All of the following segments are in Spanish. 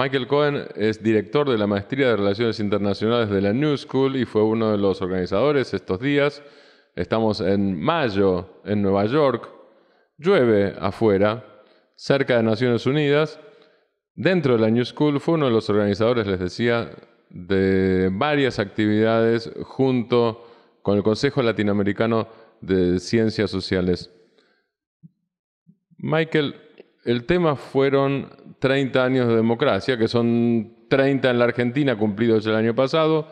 Michael Cohen es director de la Maestría de Relaciones Internacionales de la New School y fue uno de los organizadores estos días. Estamos en mayo en Nueva York. Llueve afuera, cerca de Naciones Unidas. Dentro de la New School fue uno de los organizadores, les decía, de varias actividades junto con el Consejo Latinoamericano de Ciencias Sociales. Michael, el tema fueron 30 años de democracia, que son 30 en la Argentina cumplidos el año pasado,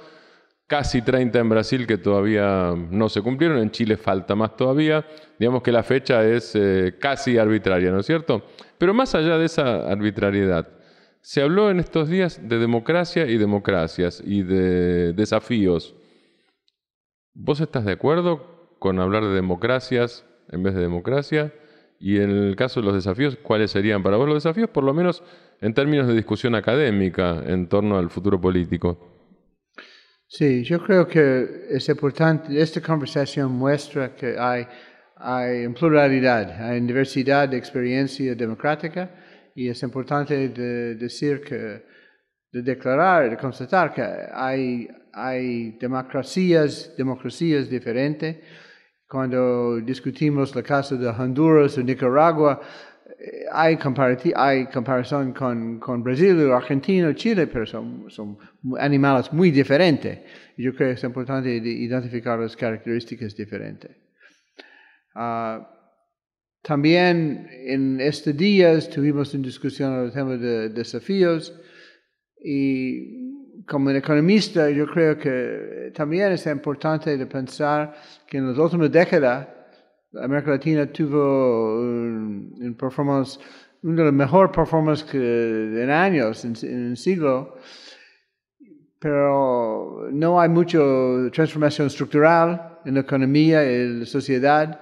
casi 30 en Brasil que todavía no se cumplieron, en Chile falta más todavía, digamos que la fecha es eh, casi arbitraria, ¿no es cierto? Pero más allá de esa arbitrariedad, se habló en estos días de democracia y democracias y de desafíos. ¿Vos estás de acuerdo con hablar de democracias en vez de democracia? Y en el caso de los desafíos, ¿cuáles serían para vos los desafíos? Por lo menos en términos de discusión académica en torno al futuro político. Sí, yo creo que es importante, esta conversación muestra que hay, en pluralidad, hay diversidad de experiencia democrática y es importante decir que, de declarar, de constatar que hay, hay democracias, democracias diferentes cuando discutimos la casa de Honduras o Nicaragua, hay, hay comparación con, con Brasil, Argentina, o Chile, pero son, son, animales muy diferentes. Yo creo que es importante identificar las características diferentes. Ah, también en estos días tuvimos una discusión el tema de desafíos y como economista, yo creo que también es importante de pensar que en las últimas décadas América Latina tuvo un, performance, uno de los mejores performances en años, en, un siglo, pero no hay mucha transformación estructural en la economía y en la sociedad.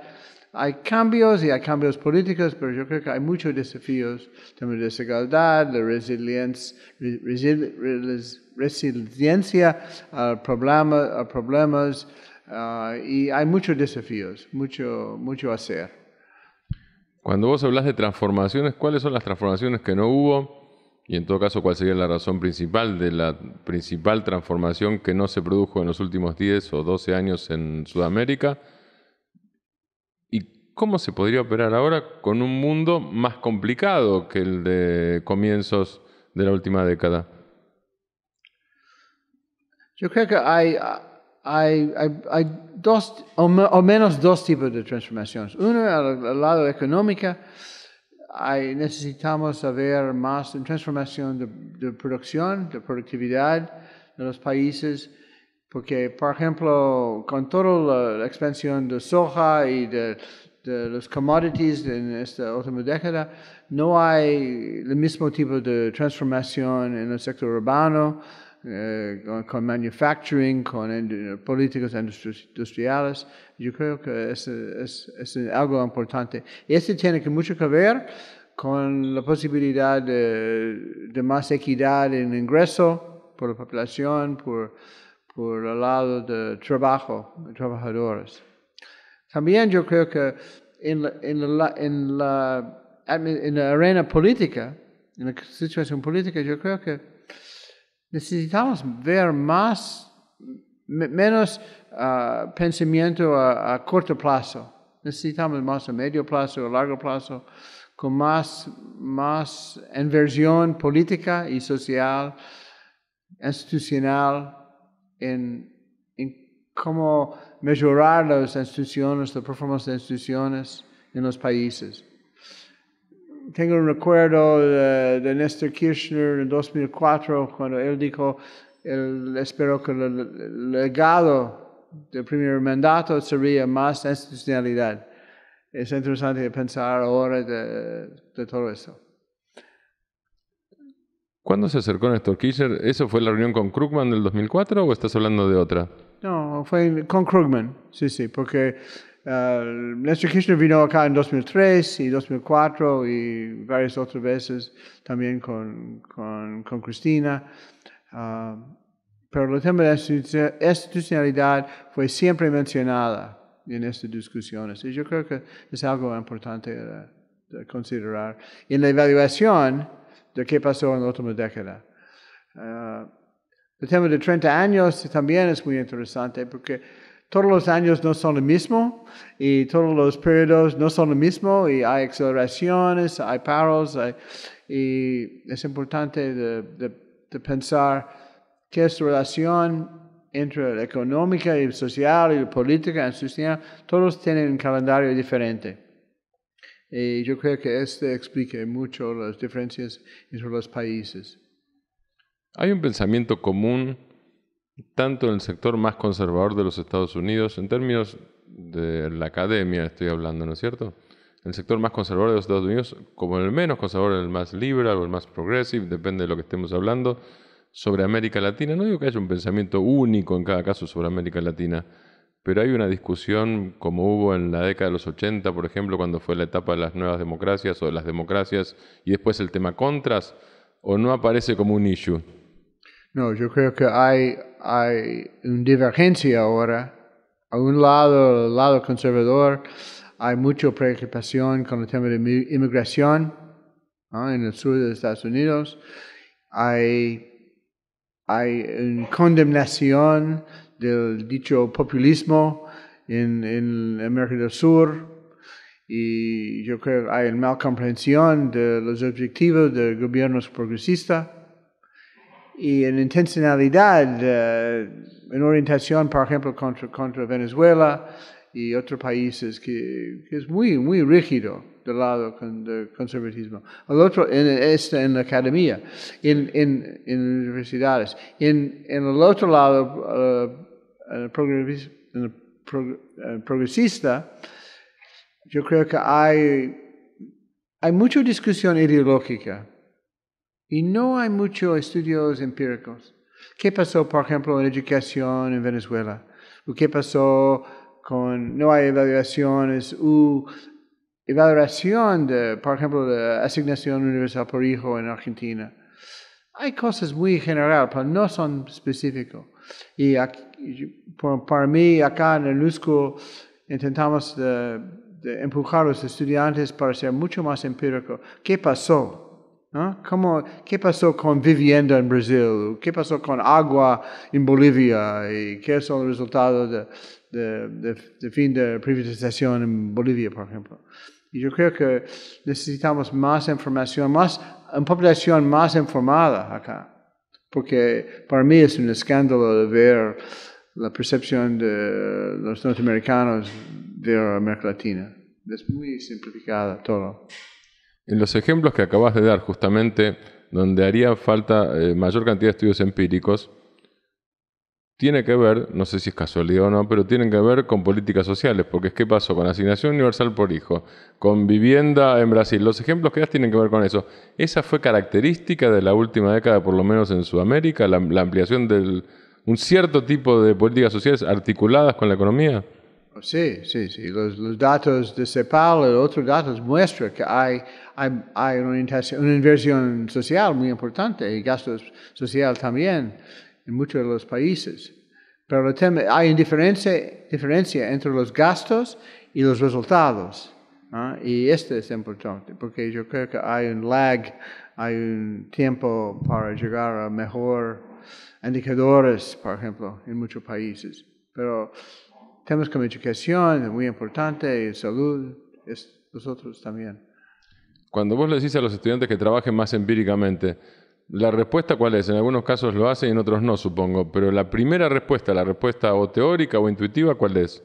Hay cambios y hay cambios políticos, pero yo creo que hay muchos desafíos, también de desigualdad, la resiliencia, resiliencia a, problemas ah, y hay muchos desafíos, mucho, mucho hacer. Cuando vos hablas de transformaciones, ¿cuáles son las transformaciones que no hubo? Y en todo caso, ¿cuál sería la razón principal de la principal transformación que no se produjo en los últimos 10 o 12 años en Sudamérica? ¿Y cómo se podría operar ahora con un mundo más complicado que el de comienzos de la última década? Yo creo que hay, dos, o, menos dos tipos de transformaciones. Uno, al, lado económico, necesitamos saber más en transformación de, producción, de productividad de los países, porque, por ejemplo, con toda la, expansión de soja y de los commodities en esta última década, no hay el mismo tipo de transformación en el sector urbano eh, con manufacturing, con eh, políticos industriales. Yo creo que es, es, algo importante. Y eso tiene que mucho que ver con la posibilidad de, más equidad en ingreso por la población, por, el lado de trabajo, de trabajadores. También yo creo que en en la arena política, en la situación política, yo creo que Necesitamos ver más, menos ah, pensamiento a, corto plazo. Necesitamos más a medio plazo, a largo plazo, con más, más inversión política y social, institucional, en, cómo mejorar las instituciones, la performance de instituciones en los países tengo un recuerdo de, Néstor Kirchner en 2004, cuando él dijo, él, espero que el legado del primer mandato sería más institucionalidad. Es interesante pensar ahora de, de todo eso. ¿Cuándo se acercó Néstor Kirchner? ¿Eso fue la reunión con Krugman del 2004 o estás hablando de otra? No, fue con Krugman, sí, sí, porque la uh, Néstor Kirchner vino acá en 2003 y 2004 y varias otras veces también con, con, con Cristina. Uh, pero el tema de la institucionalidad fue siempre mencionada en estas discusiones y yo creo que es algo importante de, considerar. en la evaluación de qué pasó en la última década. Uh, el tema de 30 años también es muy interesante porque todos los años no son lo mismo y todos los periodos no son lo mismo y hay aceleraciones, hay paros y es importante de, pensar qué es la relación entre la económica y la social y la política en sistema. todos tienen un calendario diferente. Y yo creo que este explica mucho las diferencias entre los países. Hay un pensamiento común tanto en el sector más conservador de los Estados Unidos, en términos de la academia estoy hablando, ¿no es cierto? El sector más conservador de los Estados Unidos, como el menos conservador, el más liberal o el más progressive, depende de lo que estemos hablando, sobre América Latina. No digo que haya un pensamiento único en cada caso sobre América Latina, pero hay una discusión como hubo en la década de los 80, por ejemplo, cuando fue la etapa de las nuevas democracias o de las democracias, y después el tema contras, o no aparece como un issue. No, yo creo que hay hay una divergencia ahora. A un lado, el lado conservador, hay mucha preocupación con el tema de inmigración en el sur de Estados Unidos. Hay, hay una condenación del dicho populismo en, en América del Sur y yo creo que hay una mal comprensión de los objetivos de gobiernos progresistas y en intencionalidad, eh, en orientación, por ejemplo, contra, Venezuela y otros países, que, es muy, muy rígido del lado con, del conservatismo. El otro, en, este, en la academia, en, en, universidades. En, el otro lado, eh, en el, eh, progresista, yo creo que hay, hay mucha discusión ideológica y no hay muchos estudios empíricos. ¿Qué pasó, por ejemplo, en educación en Venezuela? qué pasó con, no hay evaluaciones, u evaluación de, por ejemplo, de asignación universal por hijo en Argentina? Hay cosas muy generales, pero no son específicos. Y para mí, acá en el Lusco, intentamos empujar a los estudiantes para ser mucho más empírico. ¿Qué pasó? ¿Qué pasó con vivienda en Brasil? ¿Qué pasó con agua en Bolivia? ¿Y qué son los resultados de, de, de, fin de privatización en Bolivia, por ejemplo? Y yo creo que necesitamos más información, más, una población más informada acá. Porque para mí es un escándalo de ver la percepción de los norteamericanos de América Latina. Es muy simplificada todo. En los ejemplos que acabas de dar, justamente, donde haría falta eh, mayor cantidad de estudios empíricos, tiene que ver, no sé si es casualidad o no, pero tienen que ver con políticas sociales, porque es qué pasó con asignación universal por hijo, con vivienda en Brasil, los ejemplos que das tienen que ver con eso. Esa fue característica de la última década, por lo menos en Sudamérica, la ampliación de un cierto tipo de políticas sociales articuladas con la economía. Sí, sí, sí. Los, datos de CEPAL, y otros datos muestran que hay, hay, una, inversión social muy importante y gastos social también en muchos de los países. Pero hay diferencia, diferencia entre los gastos y los resultados. Y este es importante porque yo creo que hay un lag, hay un tiempo para llegar a mejores indicadores, por ejemplo, en muchos países. Pero temas como educación, muy importante, salud, es nosotros también. Cuando vos le decís a los estudiantes que trabajen más empíricamente, ¿la respuesta cuál es? En algunos casos lo hacen y en otros no, supongo, pero la primera respuesta, la respuesta o teórica o intuitiva, ¿cuál es?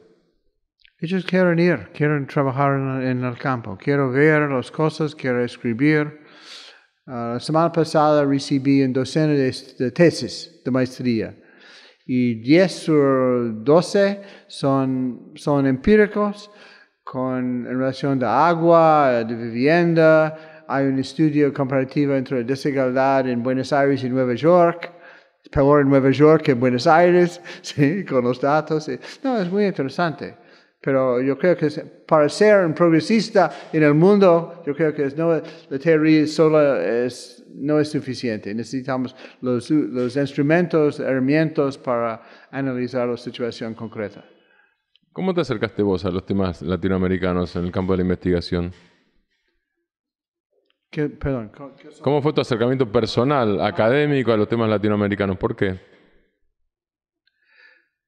Ellos quieren ir, quieren trabajar en el campo, quiero ver las cosas, quiero escribir. Ah, la semana pasada recibí un docena de tesis de maestría y 10 sobre 12 son, son empíricos con en relación de agua, de vivienda. Hay un estudio comparativo entre la desigualdad en Buenos Aires y Nueva York. Peor en Nueva York que en Buenos Aires, ¿sí? con los datos. No, es muy interesante. Pero yo creo que para ser un progresista en el mundo, yo creo que no, la teoría solo es no es suficiente. Necesitamos los, los instrumentos, herramientas para analizar la situación concreta. ¿Cómo te acercaste vos a los temas latinoamericanos en el campo de la investigación? ¿Qué, perdón, ¿Cómo fue tu acercamiento personal, académico, a los temas latinoamericanos? ¿Por qué?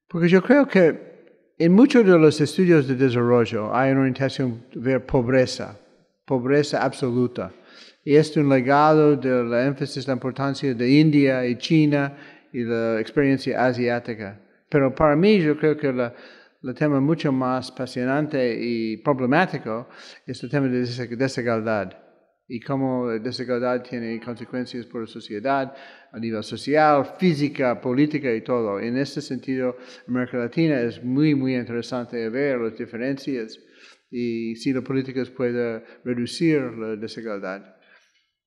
Porque yo creo que en muchos de los estudios de desarrollo hay una orientación ver pobreza, pobreza absoluta. Y es un legado del énfasis, la importancia de India y China y la experiencia asiática. Pero para mí yo creo que el tema mucho más apasionante y problemático es el tema de desigualdad y cómo la desigualdad tiene consecuencias por la sociedad a nivel social, física, política y todo. En este sentido, América Latina es muy, muy interesante ver las diferencias y si la política puede reducir la desigualdad.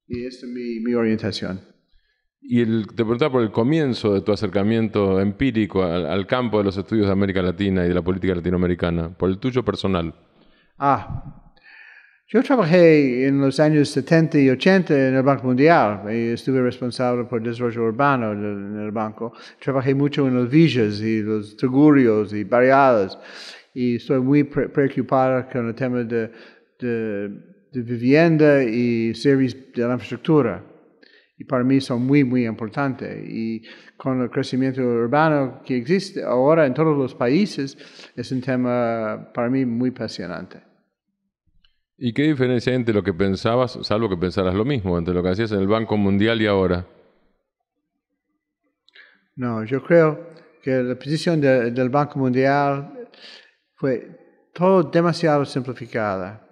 Y esta es mi, orientación. Y el, te preguntaba por el comienzo de tu acercamiento empírico al, campo de los estudios de América Latina y de la política latinoamericana, por el tuyo personal. Ah, yo trabajé en los años 70 y 80 en el Banco Mundial. Y estuve responsable por desarrollo urbano en el banco. Trabajé mucho en los villas y los tugurios y barriadas. Y estoy muy preocupado con el tema de de vivienda y servicios de la infraestructura. Y para mí son muy, muy importantes. Y con el crecimiento urbano que existe ahora en todos los países, es un tema para mí muy apasionante. ¿Y qué diferencia hay entre lo que pensabas, salvo que pensaras lo mismo, entre lo que hacías en el Banco Mundial y ahora? No, yo creo que la posición del Banco Mundial fue todo demasiado simplificada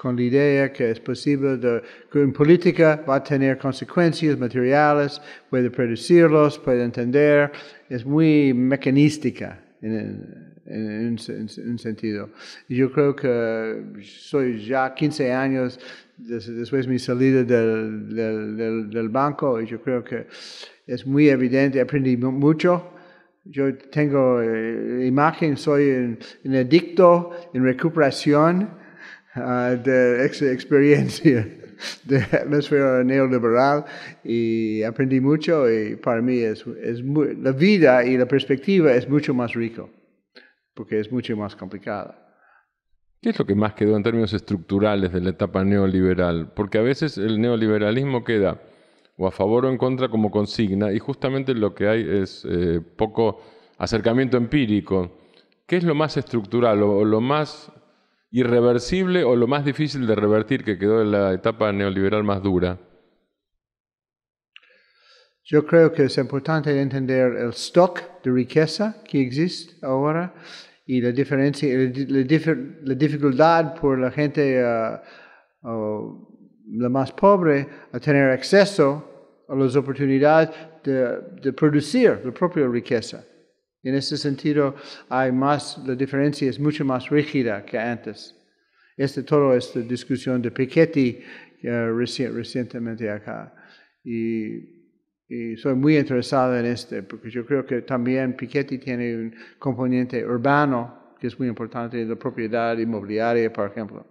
con la idea que es posible de, que en política va a tener consecuencias materiales, puede producirlos, puede entender, es muy mecanística en, un sentido. Yo creo que soy ya 15 años después de mi salida del, del, banco y yo creo que es muy evidente, aprendí mucho yo tengo eh, imagen, soy un, adicto en recuperación Ah, de experiencia de atmósfera neoliberal y aprendí mucho y para mí es, es muy, la vida y la perspectiva es mucho más rico porque es mucho más complicada. ¿Qué es lo que más quedó en términos estructurales de la etapa neoliberal? Porque a veces el neoliberalismo queda o a favor o en contra como consigna y justamente lo que hay es eh, poco acercamiento empírico. ¿Qué es lo más estructural o lo más irreversible o lo más difícil de revertir que quedó en la etapa neoliberal más dura? Yo creo que es importante entender el stock de riqueza que existe ahora y la, diferencia, la, dificultad por la gente ah, ah, la más pobre a tener acceso a las oportunidades de, de producir la propia riqueza. En ese sentido, hay más, la diferencia es mucho más rígida que antes. Este, todo la discusión de Piketty eh, recientemente acá. Y soy muy interesado en este, porque yo creo que también Piketty tiene un componente urbano que es muy importante en la propiedad inmobiliaria, por ejemplo.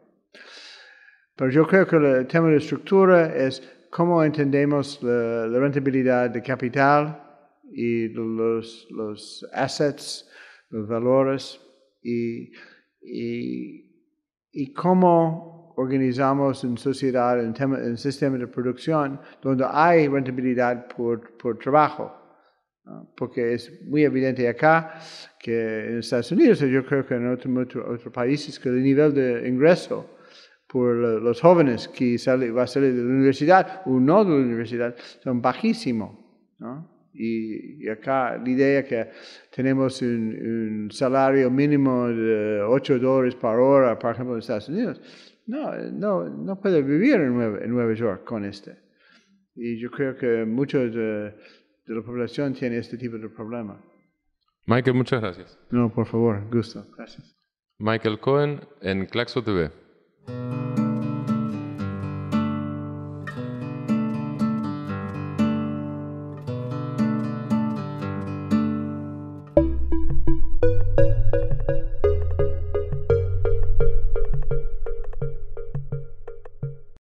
Pero yo creo que el tema de estructura es cómo entendemos la, la rentabilidad de capital y los, los assets, los valores y, y, cómo organizamos en sociedad, en, sistema de producción, donde hay rentabilidad por, por trabajo porque es muy evidente acá que en Estados Unidos, yo creo que en otros otros países, que el nivel de ingreso por los jóvenes que sale, va a salir de la universidad o no de la universidad son bajísimos. ¿no? Y, acá la idea que tenemos un, salario mínimo de 8 dólares por hora, por ejemplo, en Estados Unidos, no, no, no puede vivir en Nueva, York con este. Y yo creo que muchos de, de la población tiene este tipo de problema. Michael, muchas gracias. No, por favor, gusto. Gracias. Michael Cohen en Claxo TV.